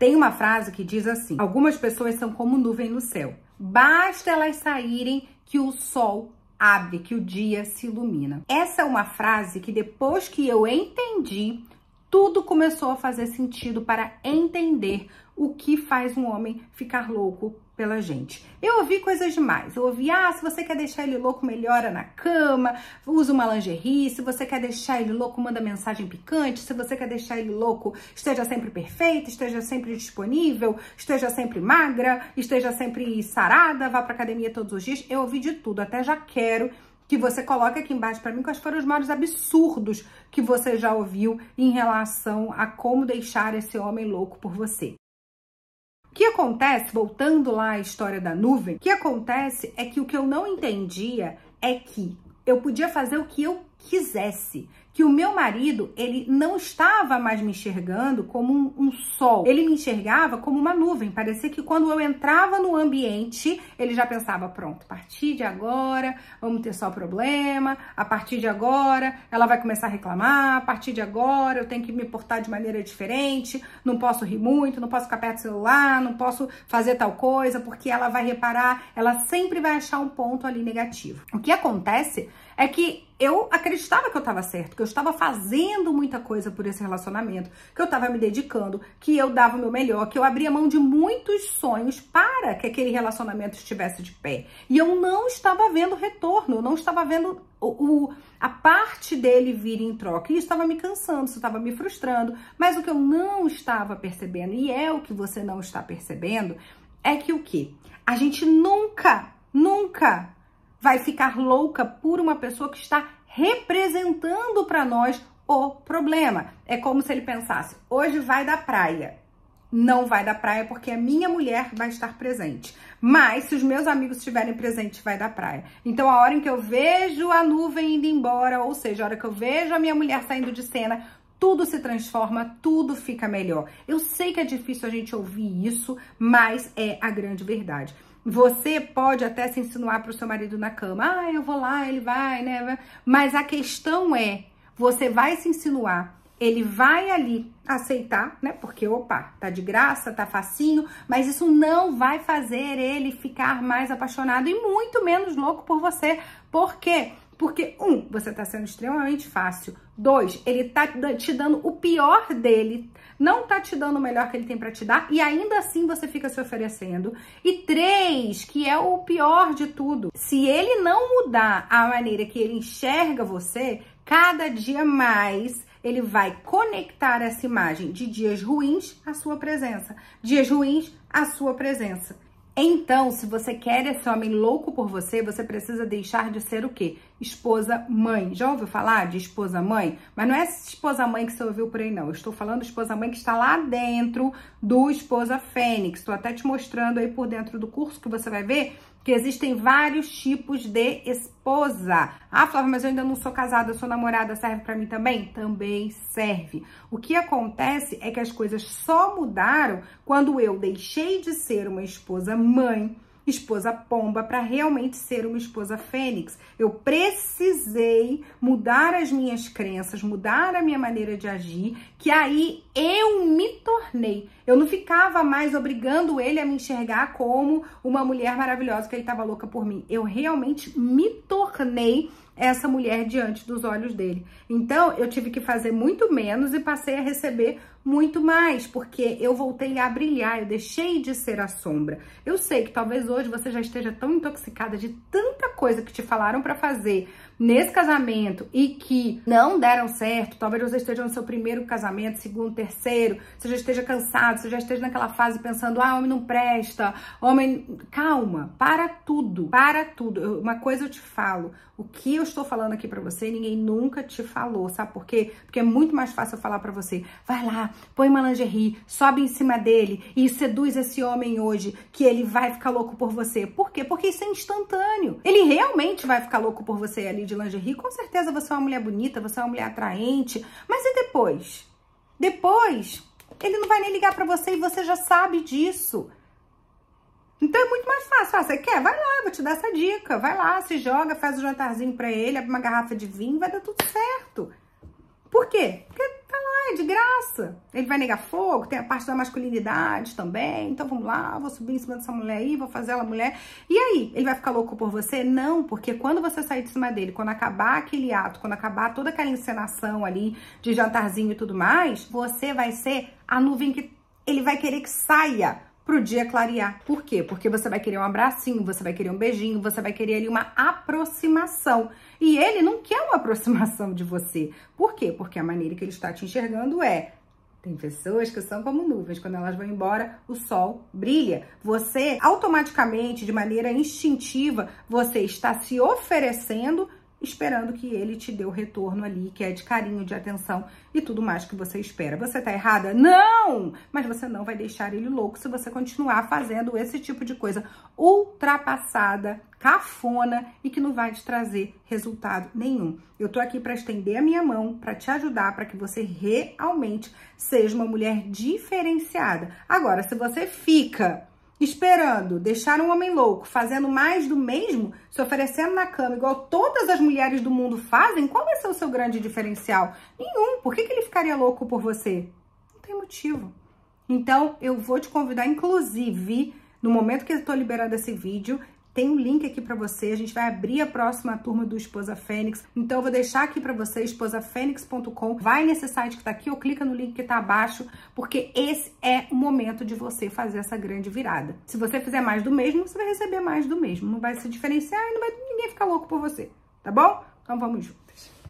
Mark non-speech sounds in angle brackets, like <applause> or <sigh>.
Tem uma frase que diz assim: algumas pessoas são como nuvem no céu. Basta elas saírem que o sol abre, que o dia se ilumina. Essa é uma frase que depois que eu entendi, tudo começou a fazer sentido para entender o que faz um homem ficar louco pela gente. Eu ouvi coisas demais. Eu ouvi, ah, se você quer deixar ele louco, melhora na cama, usa uma lingerie. Se você quer deixar ele louco, manda mensagem picante. Se você quer deixar ele louco, esteja sempre perfeita, esteja sempre disponível, esteja sempre magra, esteja sempre sarada, vá pra academia todos os dias. Eu ouvi de tudo, até já quero que você coloca aqui embaixo para mim quais foram os maiores absurdos que você já ouviu em relação a como deixar esse homem louco por você. O que acontece, voltando lá à história da nuvem, o que acontece é que o que eu não entendia é que eu podia fazer o que eu quisesse, que o meu marido, ele não estava mais me enxergando como um, um, sol, ele me enxergava como uma nuvem, parecia que quando eu entrava no ambiente, ele já pensava, pronto, a partir de agora, vamos ter só problema, a partir de agora, ela vai começar a reclamar, a partir de agora, eu tenho que me portar de maneira diferente, não posso rir muito, não posso ficar perto do celular, não posso fazer tal coisa, porque ela vai reparar, ela sempre vai achar um ponto ali negativo. O que acontece é que eu acreditava que eu estava certo, que eu estava fazendo muita coisa por esse relacionamento, que eu estava me dedicando, que eu dava o meu melhor, que eu abria mão de muitos sonhos para que aquele relacionamento estivesse de pé. E eu não estava vendo retorno, eu não estava vendo o, o a parte dele vir em troca. E isso estava me cansando, isso estava me frustrando. Mas o que eu não estava percebendo, e é o que você não está percebendo, é que o que? A gente nunca, nunca vai ficar louca por uma pessoa que está representando para nós o problema. É como se ele pensasse: hoje vai da praia. Não vai da praia porque a minha mulher vai estar presente. Mas se os meus amigos estiverem presentes, vai da praia. Então a hora em que eu vejo a nuvem indo embora, ou seja, a hora que eu vejo a minha mulher saindo de cena, tudo se transforma, tudo fica melhor. Eu sei que é difícil a gente ouvir isso, mas é a grande verdade. Você pode até se insinuar para o seu marido na cama. Ah, eu vou lá, ele vai, né? Mas a questão é, você vai se insinuar ele vai ali aceitar, né? Porque, opa, tá de graça, tá facinho, mas isso não vai fazer ele ficar mais apaixonado e muito menos louco por você. Por quê? Porque, um, você tá sendo extremamente fácil. Dois, ele tá te dando o pior dele, não tá te dando o melhor que ele tem para te dar e ainda assim você fica se oferecendo. E três, que é o pior de tudo, se ele não mudar a maneira que ele enxerga você, cada dia mais ele vai conectar essa imagem de dias ruins à sua presença, dias ruins à sua presença. Então, se você quer esse homem louco por você, você precisa deixar de ser o quê? Esposa mãe. Já ouviu falar de esposa mãe? Mas não é esposa mãe que você ouviu por aí, não. Eu estou falando esposa mãe que está lá dentro do esposa fênix. Estou até te mostrando aí por dentro do curso que você vai ver que existem vários tipos de esposa. Ah, Flávia, mas eu ainda não sou casada, sou namorada, serve para mim também? Também serve. O que acontece é que as coisas só mudaram quando eu deixei de ser uma esposa mãe esposa pomba para realmente ser uma esposa fênix. Eu precisei mudar as minhas crenças, mudar a minha maneira de agir, que aí eu me tornei. Eu não ficava mais obrigando ele a me enxergar como uma mulher maravilhosa que ele estava louca por mim. Eu realmente me tornei essa mulher diante dos olhos dele. Então, eu tive que fazer muito menos e passei a receber muito mais, porque eu voltei a brilhar, eu deixei de ser a sombra. Eu sei que talvez hoje você já esteja tão intoxicada de tanta coisa que te falaram para fazer nesse casamento e que não deram certo, talvez você esteja no seu primeiro casamento, segundo, terceiro, você já esteja cansado, você já esteja naquela fase pensando, ah, homem não presta, homem... Calma, para tudo, para tudo. uma coisa eu te falo, o que eu estou falando aqui para você, ninguém nunca te falou, sabe por quê? Porque é muito mais fácil eu falar para você, vai lá, põe uma lingerie, sobe em cima dele e seduz esse homem hoje, que ele vai ficar louco por você. Por quê? Porque isso é instantâneo. Ele realmente vai ficar louco por você ali de lingerie, com certeza você é uma mulher bonita, você é uma mulher atraente, mas e depois? Depois, ele não vai nem ligar para você e você já sabe disso. Então é muito mais fácil. Ah, você quer? Vai lá, vou te dar essa dica. Vai lá, se joga, faz o jantarzinho para ele, abre uma garrafa de vinho, vai dar tudo certo. Por quê? Porque tá lá, é de graça. Ele vai negar fogo, tem a parte da masculinidade também. Então vamos lá, vou subir em cima dessa mulher aí, vou fazer ela mulher. E aí, ele vai ficar louco por você? Não, porque quando você sair de cima dele, quando acabar aquele ato, quando acabar toda aquela encenação ali de jantarzinho e tudo mais, você vai ser a nuvem que ele vai querer que saia pro dia clarear. Por quê? Porque você vai querer um abracinho, você vai querer um beijinho, você vai querer ali uma aproximação. E ele não quer uma <laughs> aproximação de você. Por quê? Porque a maneira que ele está te enxergando é tem pessoas que são como nuvens, quando elas vão embora, o sol brilha. Você automaticamente, de maneira instintiva, você está se oferecendo esperando que ele te dê o retorno ali, que é de carinho, de atenção e tudo mais que você espera. Você tá errada? Não! Mas você não vai deixar ele louco se você continuar fazendo esse tipo de coisa ultrapassada, cafona e que não vai te trazer resultado nenhum. Eu tô aqui para estender a minha mão, para te ajudar, para que você realmente seja uma mulher diferenciada. Agora, se você fica esperando deixar um homem louco fazendo mais do mesmo, se oferecendo na cama igual todas as mulheres do mundo fazem, qual vai ser o seu grande diferencial? Nenhum. Por que, que ele ficaria louco por você? Não tem motivo. Então, eu vou te convidar, inclusive, no momento que eu estou liberando esse vídeo, tem um link aqui para você, a gente vai abrir a próxima turma do Esposa Fênix. Então eu vou deixar aqui para você esposafênix.com. Vai nesse site que tá aqui ou clica no link que tá abaixo, porque esse é o momento de você fazer essa grande virada. Se você fizer mais do mesmo, você vai receber mais do mesmo, não vai se diferenciar e não vai ninguém ficar louco por você, tá bom? Então vamos junto.